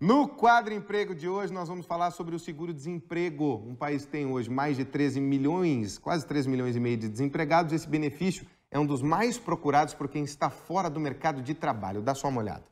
No quadro emprego de hoje, nós vamos falar sobre o seguro-desemprego. Um país tem hoje mais de 13 milhões, quase 13 milhões e meio de desempregados. Esse benefício é um dos mais procurados por quem está fora do mercado de trabalho. Dá só uma olhada.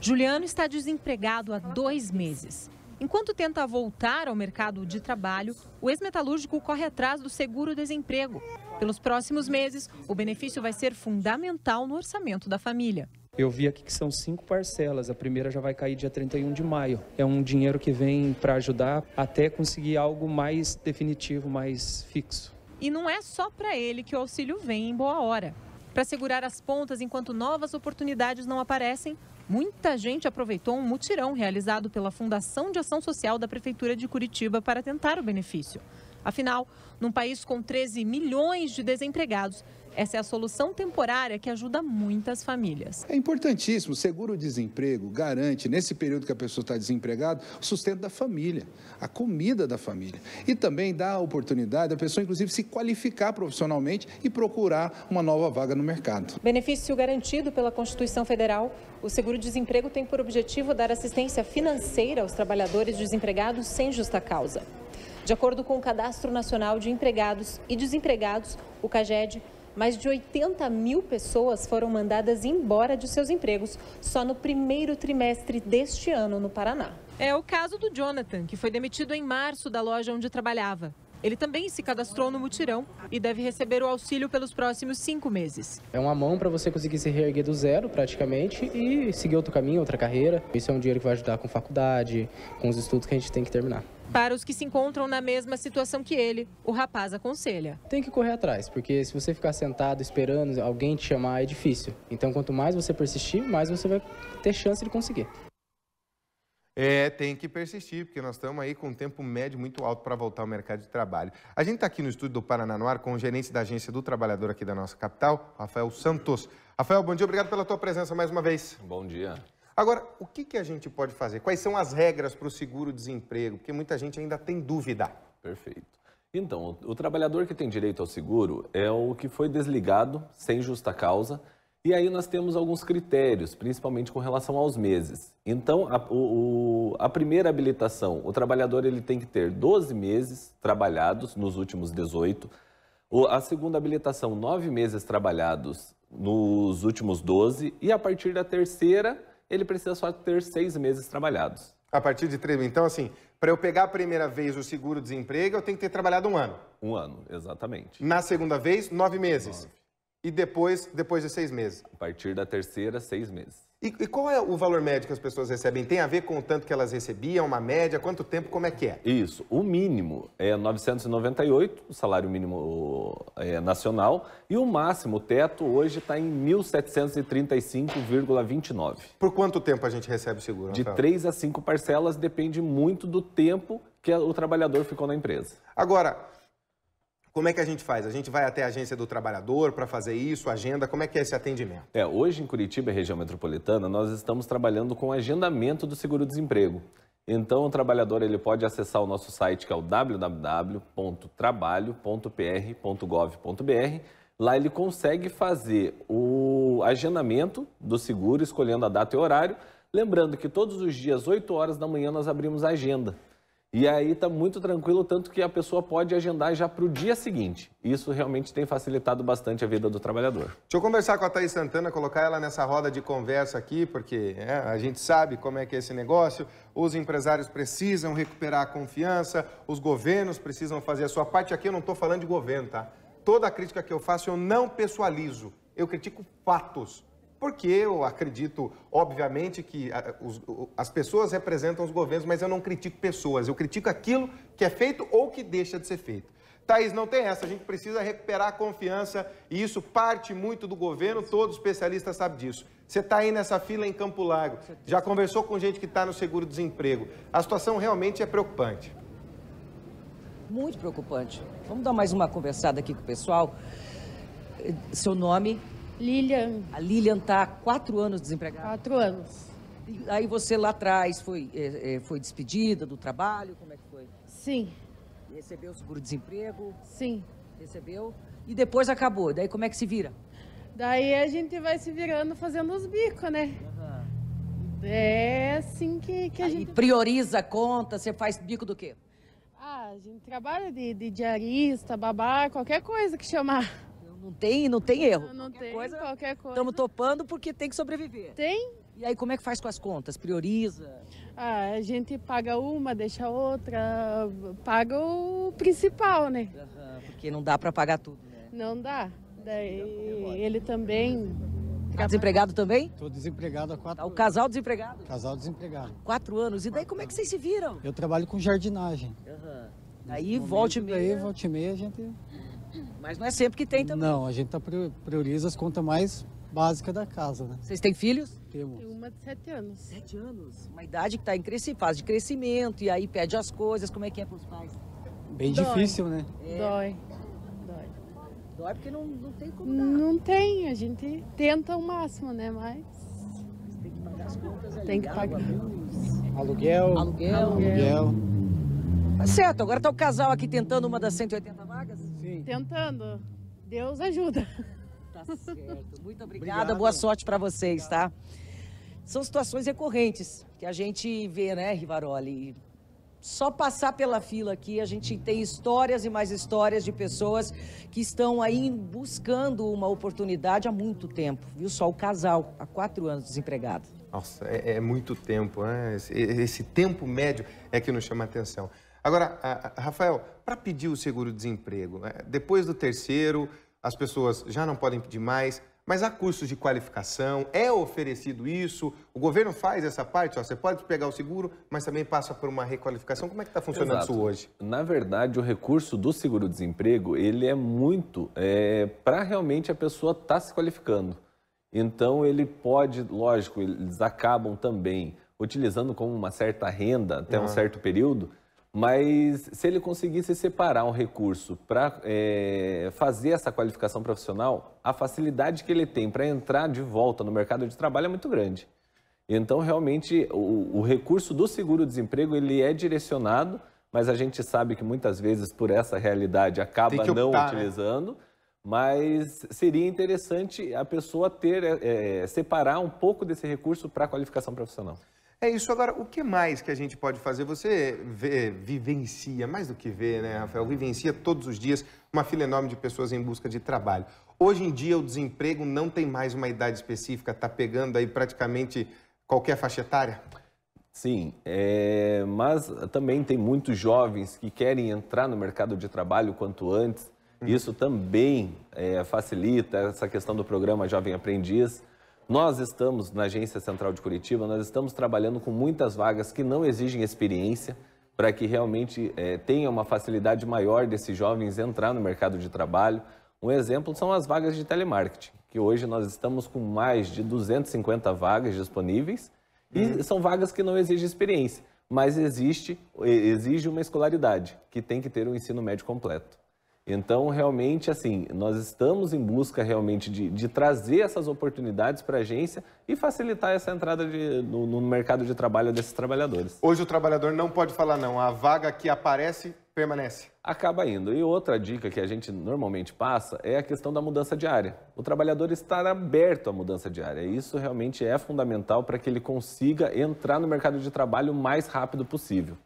Juliano está desempregado há dois meses. Enquanto tenta voltar ao mercado de trabalho, o ex-metalúrgico corre atrás do seguro-desemprego. Pelos próximos meses, o benefício vai ser fundamental no orçamento da família. Eu vi aqui que são cinco parcelas. A primeira já vai cair dia 31 de maio. É um dinheiro que vem para ajudar até conseguir algo mais definitivo, mais fixo. E não é só para ele que o auxílio vem em boa hora. Para segurar as pontas enquanto novas oportunidades não aparecem, muita gente aproveitou um mutirão realizado pela Fundação de Ação Social da Prefeitura de Curitiba para tentar o benefício. Afinal, num país com 13 milhões de desempregados, essa é a solução temporária que ajuda muitas famílias. É importantíssimo. O seguro-desemprego garante, nesse período que a pessoa está desempregada, o sustento da família, a comida da família. E também dá a oportunidade da pessoa, inclusive, se qualificar profissionalmente e procurar uma nova vaga no mercado. Benefício garantido pela Constituição Federal, o seguro-desemprego tem por objetivo dar assistência financeira aos trabalhadores desempregados sem justa causa. De acordo com o Cadastro Nacional de Empregados e Desempregados, o CAGED, mais de 80 mil pessoas foram mandadas embora de seus empregos só no primeiro trimestre deste ano no Paraná. É o caso do Jonathan, que foi demitido em março da loja onde trabalhava. Ele também se cadastrou no mutirão e deve receber o auxílio pelos próximos cinco meses. É uma mão para você conseguir se reerguer do zero, praticamente, e seguir outro caminho, outra carreira. Isso é um dinheiro que vai ajudar com faculdade, com os estudos que a gente tem que terminar para os que se encontram na mesma situação que ele, o rapaz aconselha. Tem que correr atrás, porque se você ficar sentado esperando alguém te chamar é difícil. Então, quanto mais você persistir, mais você vai ter chance de conseguir. É, tem que persistir, porque nós estamos aí com um tempo médio muito alto para voltar ao mercado de trabalho. A gente está aqui no estúdio do Paraná Noir com o gerente da agência do trabalhador aqui da nossa capital, Rafael Santos. Rafael, bom dia, obrigado pela tua presença mais uma vez. Bom dia. Agora, o que, que a gente pode fazer? Quais são as regras para o seguro-desemprego? Porque muita gente ainda tem dúvida. Perfeito. Então, o trabalhador que tem direito ao seguro é o que foi desligado sem justa causa. E aí nós temos alguns critérios, principalmente com relação aos meses. Então, a, o, a primeira habilitação, o trabalhador ele tem que ter 12 meses trabalhados nos últimos 18. a segunda habilitação, 9 meses trabalhados nos últimos 12. E a partir da terceira, ele precisa só ter seis meses trabalhados. A partir de três, então assim, para eu pegar a primeira vez o seguro-desemprego, eu tenho que ter trabalhado um ano. Um ano, exatamente. Na segunda vez, nove meses. Nove. E depois, depois de seis meses. A partir da terceira, seis meses. E, e, qual é o valor médio que as pessoas recebem? Tem a ver com o tanto que elas recebiam, uma média, quanto tempo, como é que é? Isso. O mínimo é 998, o salário mínimo é, nacional, e o máximo, o teto, hoje está em 1.735,29. Por quanto tempo a gente recebe o seguro? De três a cinco parcelas, depende muito do tempo que o trabalhador ficou na empresa. Agora, como é que a gente faz? A gente vai até a agência do trabalhador para fazer isso, agenda? Como é que é esse atendimento? É, hoje em Curitiba, região metropolitana, nós estamos trabalhando com agendamento do seguro-desemprego. Então, o trabalhador ele pode acessar o nosso site que é o www.trabalho.pr.gov.br. Lá ele consegue fazer o agendamento do seguro, escolhendo a data e horário. Lembrando que todos os dias, 8 horas da manhã, nós abrimos a agenda. E aí está muito tranquilo, tanto que a pessoa pode agendar já para o dia seguinte. Isso realmente tem facilitado bastante a vida do trabalhador. Deixa eu conversar com a Thaís Santana, colocar ela nessa roda de conversa aqui, porque é, a gente sabe como é que é esse negócio. Os empresários precisam recuperar a confiança, os governos precisam fazer a sua parte. Aqui eu não estou falando de governo, tá? Toda a crítica que eu faço eu não pessoalizo, eu critico fatos. Porque eu acredito, obviamente, que as pessoas representam os governos, mas eu não critico pessoas, eu critico aquilo que é feito ou que deixa de ser feito. Thaís, não tem essa, a gente precisa recuperar a confiança e isso parte muito do governo, todo especialista sabe disso. Você está aí nessa fila em Campo Largo, já conversou com gente que está no seguro-desemprego. A situação realmente é preocupante. Muito preocupante. Vamos dar mais uma conversada aqui com o pessoal. Seu nome, Lilian. A Lilian está há quatro anos desempregada? Quatro anos. aí você lá atrás foi, é, é, foi despedida do trabalho, como é que foi? Sim. Recebeu o seguro-desemprego? Sim. Recebeu? E depois acabou, daí como é que se vira? Daí a gente vai se virando fazendo os bicos, né? Uhum. É assim que, que a aí gente... prioriza a conta, você faz bico do quê? Ah, a gente trabalha de, de diarista, babá, qualquer coisa que chamar. Não tem, não tem erro. Não, não qualquer tem coisa, qualquer coisa. Estamos topando porque tem que sobreviver. Tem? E aí como é que faz com as contas? Prioriza? Ah, a gente paga uma, deixa outra, paga o principal, né? Uhum, porque não dá para pagar tudo, né? Não dá. Daí é ele também Tá desempregado também? Tô desempregado há quatro anos. Tá o casal desempregado? Casal desempregado. Quatro anos. E daí como é que vocês se viram? Eu trabalho com jardinagem. Uhum. Aí volte e meia. Aí volte e meia a gente Mas não é sempre que tem também. Não, a gente tá prioriza as contas mais básicas da casa, né? Vocês têm filhos? Temos. Tem uma de sete anos. Sete anos? Uma idade que está em crescimento, fase de crescimento, e aí pede as coisas, como é que é para os pais? Bem Dói. difícil, né? É. Dói. Dói. Dói porque não, não tem como dar. Não tem, a gente tenta o máximo, né? Mas... tem que pagar as contas Tem que pagar. Aluguel. Aluguel. Aluguel. Aluguel. Tá certo, agora tá o casal aqui tentando uma das 180 Tentando. Deus ajuda. Tá certo. Muito obrigada. Obrigado. Boa sorte para vocês, Obrigado. tá? São situações recorrentes que a gente vê, né, Rivaroli? Só passar pela fila aqui, a gente tem histórias e mais histórias de pessoas que estão aí buscando uma oportunidade há muito tempo. Viu só o casal, há quatro anos desempregado. Nossa, é, é muito tempo, né? Esse, esse, tempo médio é que nos chama a atenção. Agora, a, a, Rafael, para pedir o seguro-desemprego? Né? Depois do terceiro, as pessoas já não podem pedir mais, mas há cursos de qualificação, é oferecido isso, o governo faz essa parte, ó, você pode pegar o seguro, mas também passa por uma requalificação. Como é que está funcionando Exato. isso hoje? Na verdade, o recurso do seguro-desemprego, ele é muito é, para realmente a pessoa estar tá se qualificando. Então, ele pode, lógico, eles acabam também utilizando como uma certa renda até um certo período, mas se ele conseguisse separar um recurso para é, fazer essa qualificação profissional, a facilidade que ele tem para entrar de volta no mercado de trabalho é muito grande. Então, realmente, o, o recurso do seguro-desemprego ele é direcionado, mas a gente sabe que muitas vezes, por essa realidade, acaba optar, não né? utilizando. Né? Mas seria interessante a pessoa ter é, é separar um pouco desse recurso para a qualificação profissional. É isso. Agora, o que mais que a gente pode fazer? Você vê, vivencia, mais do que vê, né, Rafael? Vivencia todos os dias uma fila enorme de pessoas em busca de trabalho. Hoje em dia, o desemprego não tem mais uma idade específica, está pegando aí praticamente qualquer faixa etária? Sim, é... mas também tem muitos jovens que querem entrar no mercado de trabalho quanto antes. Uhum. Isso também é, facilita essa questão do programa Jovem Aprendiz. Nós estamos, na Agência Central de Curitiba, nós estamos trabalhando com muitas vagas que não exigem experiência, para que realmente é, tenha uma facilidade maior desses jovens entrar no mercado de trabalho. Um exemplo são as vagas de telemarketing, que hoje nós estamos com mais de 250 vagas disponíveis e uhum. são vagas que não exigem experiência, mas existe, exige uma escolaridade, que tem que ter um ensino médio completo. Então, realmente, assim, nós estamos em busca realmente de, de trazer essas oportunidades para a agência e facilitar essa entrada de, no, no, mercado de trabalho desses trabalhadores. Hoje o trabalhador não pode falar não, a vaga que aparece permanece. Acaba indo. E outra dica que a gente normalmente passa é a questão da mudança de área. O trabalhador estar aberto à mudança de área Isso realmente é fundamental para que ele consiga entrar no mercado de trabalho o mais rápido possível.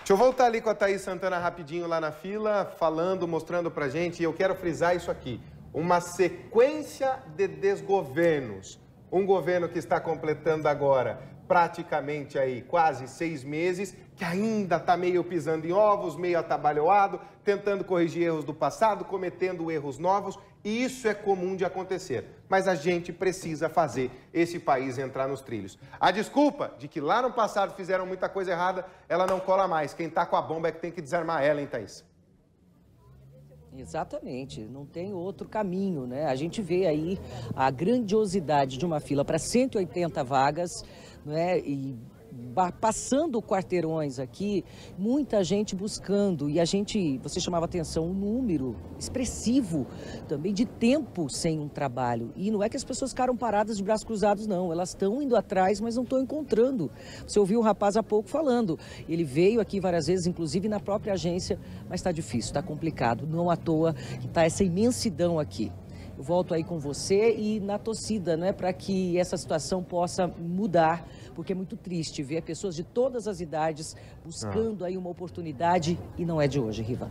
Deixa eu voltar ali com a Thaís Santana rapidinho lá na fila, falando, mostrando pra gente, e eu quero frisar isso aqui. Uma sequência de desgovernos. Um governo que está completando agora praticamente aí quase seis meses, que ainda está meio pisando em ovos, meio atabalhoado, tentando corrigir erros do passado, cometendo erros novos e Isso é comum de acontecer, mas a gente precisa fazer esse país entrar nos trilhos. A desculpa de que lá no passado fizeram muita coisa errada, ela não cola mais. Quem está com a bomba é que tem que desarmar ela, hein, Thaís? Exatamente, não tem outro caminho, né? A gente vê aí a grandiosidade de uma fila para 180 vagas, né? E passando quarteirões aqui, muita gente buscando e a gente, você chamava atenção, um número expressivo também de tempo sem um trabalho. E não é que as pessoas ficaram paradas de braços cruzados, não. Elas estão indo atrás, mas não estão encontrando. Você ouviu o um rapaz há pouco falando. Ele veio aqui várias vezes, inclusive na própria agência, mas está difícil, está complicado. Não à toa que está essa imensidão aqui. Eu volto aí com você e na torcida, né, para que essa situação possa mudar porque é muito triste ver pessoas de todas as idades buscando ah. aí uma oportunidade e não é de hoje, Riva.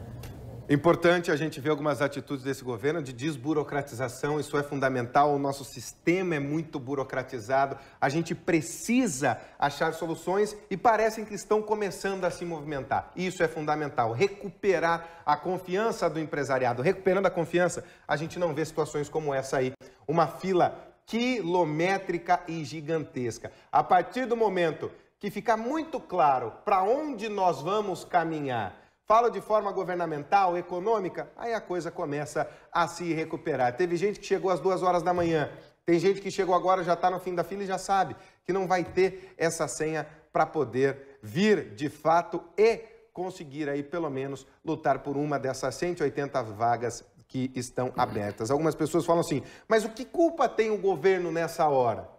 Importante a gente ver algumas atitudes desse governo de desburocratização, isso é fundamental. O nosso sistema é muito burocratizado, a gente precisa achar soluções e parecem que estão começando a se movimentar. Isso é fundamental. Recuperar a confiança do empresariado. Recuperando a confiança, a gente não vê situações como essa aí. Uma fila quilométrica e gigantesca. A partir do momento que ficar muito claro para onde nós vamos caminhar, fala de forma governamental, econômica, aí a coisa começa a se recuperar. Teve gente que chegou às duas horas da manhã, tem gente que chegou agora, já está no fim da fila e já sabe que não vai ter essa senha para poder vir de fato e conseguir aí pelo menos lutar por uma dessas 180 vagas que estão abertas. Algumas pessoas falam assim, mas o que culpa tem o governo nessa hora?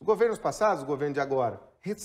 Os governos passados, o governo de agora,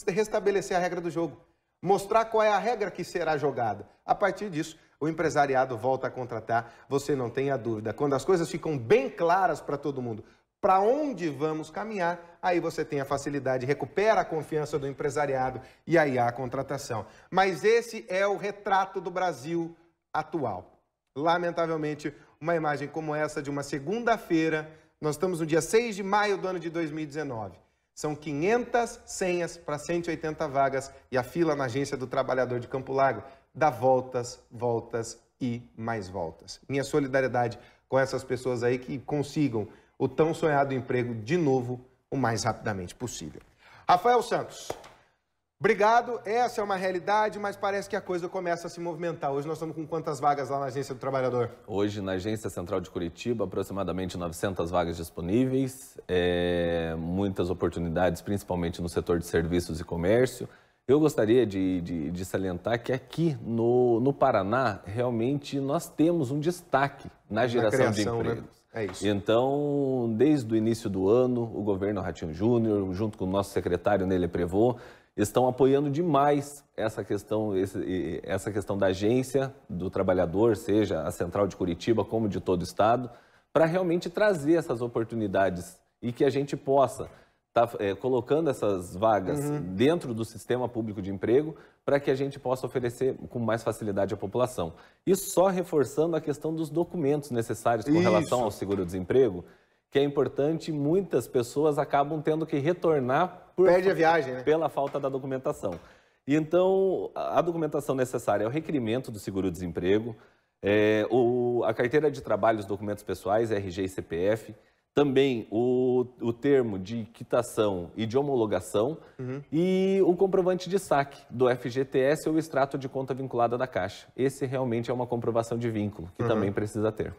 restabelecer a regra do jogo, mostrar qual é a regra que será jogada. A partir disso, o empresariado volta a contratar, você não tenha dúvida. Quando as coisas ficam bem claras para todo mundo, para onde vamos caminhar, aí você tem a facilidade, recupera a confiança do empresariado e aí há a contratação. Mas esse é o retrato do Brasil atual. Lamentavelmente, uma imagem como essa de uma segunda-feira. Nós estamos no dia 6 de maio do ano de 2019. São 500 senhas para 180 vagas e a fila na agência do trabalhador de Campo Largo dá voltas, voltas e mais voltas. Minha solidariedade com essas pessoas aí que consigam o tão sonhado emprego de novo o mais rapidamente possível. Rafael Santos. Obrigado, essa é uma realidade, mas parece que a coisa começa a se movimentar. Hoje nós estamos com quantas vagas lá na Agência do Trabalhador? Hoje, na Agência Central de Curitiba, aproximadamente 900 vagas disponíveis, é, muitas oportunidades, principalmente no setor de serviços e comércio. Eu gostaria de, de, de salientar que aqui no, no, Paraná, realmente nós temos um destaque na geração na criação, de né? empregos. Né? É isso. Então, desde o início do ano, o governo Ratinho Júnior, junto com o nosso secretário Nele Prevô, estão apoiando demais essa questão, essa questão da agência, do trabalhador, seja a central de Curitiba como de todo o estado, para realmente trazer essas oportunidades e que a gente possa estar tá, é, colocando essas vagas uhum. dentro do sistema público de emprego para que a gente possa oferecer com mais facilidade à população. E só reforçando a questão dos documentos necessários com Isso. relação ao seguro-desemprego, que é importante, muitas pessoas acabam tendo que retornar por, Perde a viagem, né? pela falta da documentação. E então, a documentação necessária é o requerimento do seguro-desemprego, é, a carteira de trabalho, os documentos pessoais, RG e CPF, também o, o termo de quitação e de homologação uhum. e o comprovante de saque do FGTS ou extrato de conta vinculada da Caixa. Esse realmente é uma comprovação de vínculo, que uhum. também precisa ter.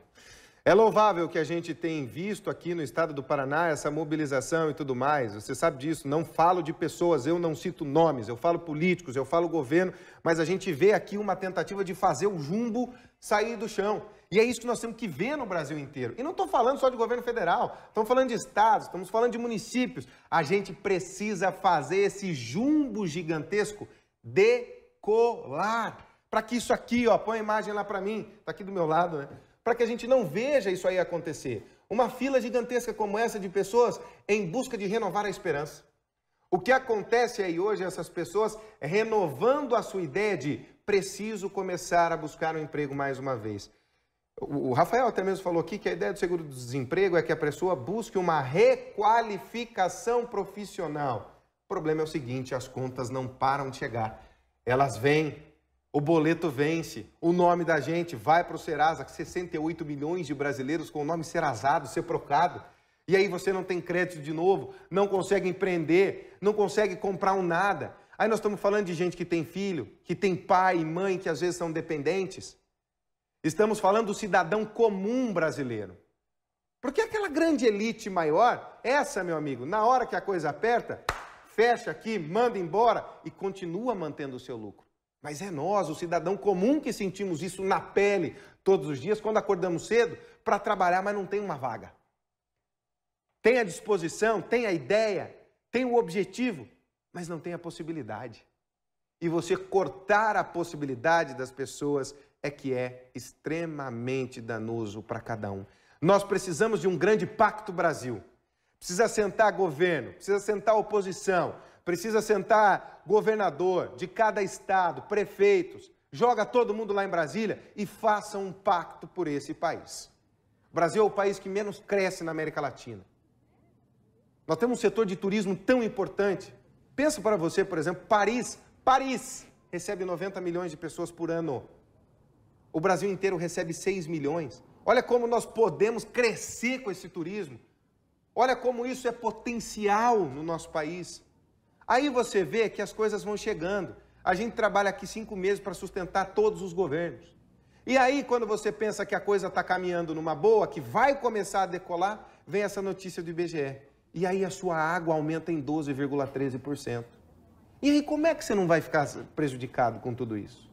É louvável que a gente tenha visto aqui no estado do Paraná essa mobilização e tudo mais. Você sabe disso, não falo de pessoas, eu não cito nomes, eu falo políticos, eu falo governo, mas a gente vê aqui uma tentativa de fazer o jumbo sair do chão. E é isso que nós temos que ver no Brasil inteiro. E não estou falando só de governo federal, estamos falando de estados, estamos falando de municípios. A gente precisa fazer esse jumbo gigantesco decolar. Para que isso aqui, ó, põe a imagem lá para mim, está aqui do meu lado, né? para que a gente não veja isso aí acontecer. Uma fila gigantesca como essa de pessoas em busca de renovar a esperança. O que acontece aí hoje, essas pessoas renovando a sua ideia de preciso começar a buscar um emprego mais uma vez. O Rafael até mesmo falou aqui que a ideia do seguro-desemprego é que a pessoa busque uma requalificação profissional. O problema é o seguinte: as contas não param de chegar. Elas vêm, o boleto vence, o nome da gente vai para o Serasa, 68 milhões de brasileiros com o nome Serasado, Seprocado. E aí você não tem crédito de novo, não consegue empreender, não consegue comprar um nada. Aí nós estamos falando de gente que tem filho, que tem pai e mãe que às vezes são dependentes. Estamos falando do cidadão comum brasileiro. Porque aquela grande elite maior, essa, meu amigo, na hora que a coisa aperta, fecha aqui, manda embora e continua mantendo o seu lucro. Mas é nós, o cidadão comum, que sentimos isso na pele todos os dias, quando acordamos cedo, para trabalhar, mas não tem uma vaga. Tem a disposição, tem a ideia, tem o objetivo, mas não tem a possibilidade. E você cortar a possibilidade das pessoas é que é extremamente danoso para cada um. Nós precisamos de um grande pacto Brasil. Precisa sentar governo, precisa sentar oposição, Precisa sentar governador de cada estado, prefeitos, joga todo mundo lá em Brasília e faça um pacto por esse país. O Brasil é o país que menos cresce na América Latina. Nós temos um setor de turismo tão importante. Pensa para você, por exemplo, Paris. Paris recebe 90 milhões de pessoas por ano. O Brasil inteiro recebe 6 milhões. Olha como nós podemos crescer com esse turismo. Olha como isso é potencial no nosso país. Aí você vê que as coisas vão chegando. A gente trabalha aqui cinco meses para sustentar todos os governos. E aí, quando você pensa que a coisa está caminhando numa boa, que vai começar a decolar, vem essa notícia do IBGE. E aí a sua água aumenta em 12,13%. E aí, como é que você não vai ficar prejudicado com tudo isso?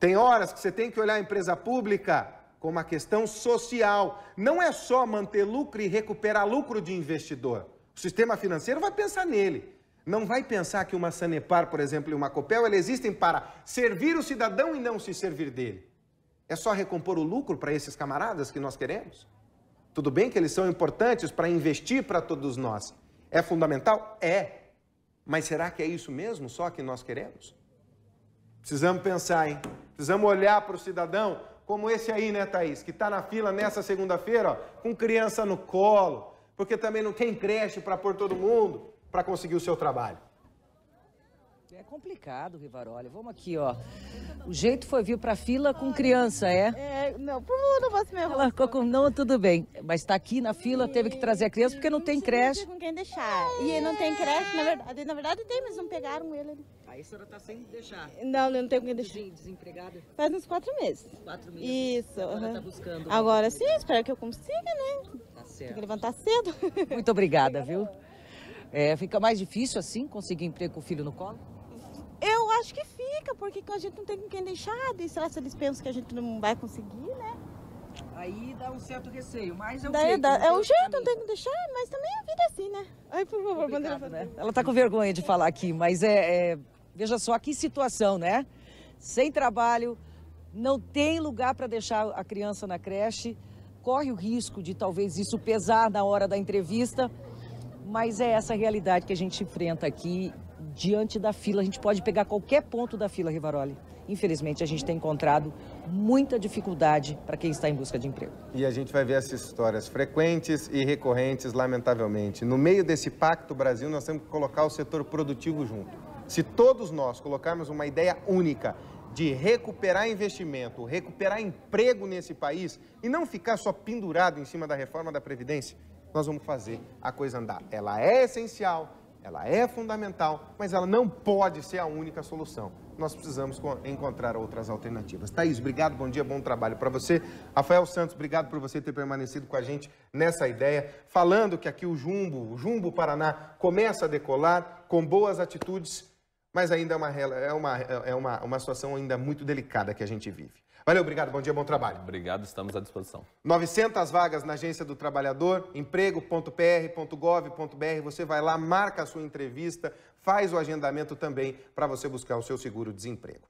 Tem horas que você tem que olhar a empresa pública como uma questão social. Não é só manter lucro e recuperar lucro de investidor. O sistema financeiro vai pensar nele. Não vai pensar que uma Sanepar, por exemplo, e uma Copel, elas existem para servir o cidadão e não se servir dele. É só recompor o lucro para esses camaradas que nós queremos? Tudo bem que eles são importantes para investir para todos nós. É fundamental? É. Mas será que é isso mesmo só que nós queremos? Precisamos pensar, hein? Precisamos olhar para o cidadão como esse aí, né, Thaís? Que está na fila nessa segunda-feira, com criança no colo, porque também não tem creche para pôr todo mundo para conseguir o seu trabalho? É complicado, Rivaroli. Vamos aqui, ó. O jeito foi vir para fila com criança, é? É, não, não fosse minha Ela ficou com, não, tudo bem. Mas está aqui na fila, teve que trazer a criança porque não, não tem creche. com quem deixar. E não tem creche, na verdade, na verdade tem, mas não pegaram ele Aí a senhora está sem deixar? Não, não tem com quem deixar. Desempregada? Faz uns quatro meses. Quatro meses? Isso. Agora uhum. tá buscando. Agora sim, espero que eu consiga, né? Tá certo. Tem que levantar cedo. Muito obrigada, viu? É, fica mais difícil assim conseguir emprego com o filho no colo? Eu acho que fica, porque a gente não tem com quem deixar, e será que eles pensam que a gente não vai conseguir, né? Aí dá um certo receio, mas é um jeito. é um jeito, não tem que deixar, mas também a vida é assim, né? Ai, por favor, Né? Ela tá com vergonha de falar aqui, mas é, é. Veja só que situação, né? Sem trabalho, não tem lugar para deixar a criança na creche, corre o risco de talvez isso pesar na hora da entrevista mas é essa realidade que a gente enfrenta aqui diante da fila. A gente pode pegar qualquer ponto da fila, Rivaroli. Infelizmente, a gente tem encontrado muita dificuldade para quem está em busca de emprego. E a gente vai ver essas histórias frequentes e recorrentes, lamentavelmente. No meio desse Pacto Brasil, nós temos que colocar o setor produtivo junto. Se todos nós colocarmos uma ideia única de recuperar investimento, recuperar emprego nesse país e não ficar só pendurado em cima da reforma da Previdência, nós vamos fazer a coisa andar. Ela é essencial, ela é fundamental, mas ela não pode ser a única solução. Nós precisamos encontrar outras alternativas. Thaís, obrigado, bom dia, bom trabalho para você. Rafael Santos, obrigado por você ter permanecido com a gente nessa ideia, falando que aqui o Jumbo, o Jumbo Paraná, começa a decolar com boas atitudes, mas ainda é uma, é uma, é uma, uma situação ainda muito delicada que a gente vive. Valeu, obrigado, bom dia, bom trabalho. Obrigado, estamos à disposição. 900 vagas na Agência do Trabalhador, emprego.pr.gov.br. Você vai lá, marca a sua entrevista, faz o agendamento também para você buscar o seu seguro-desemprego.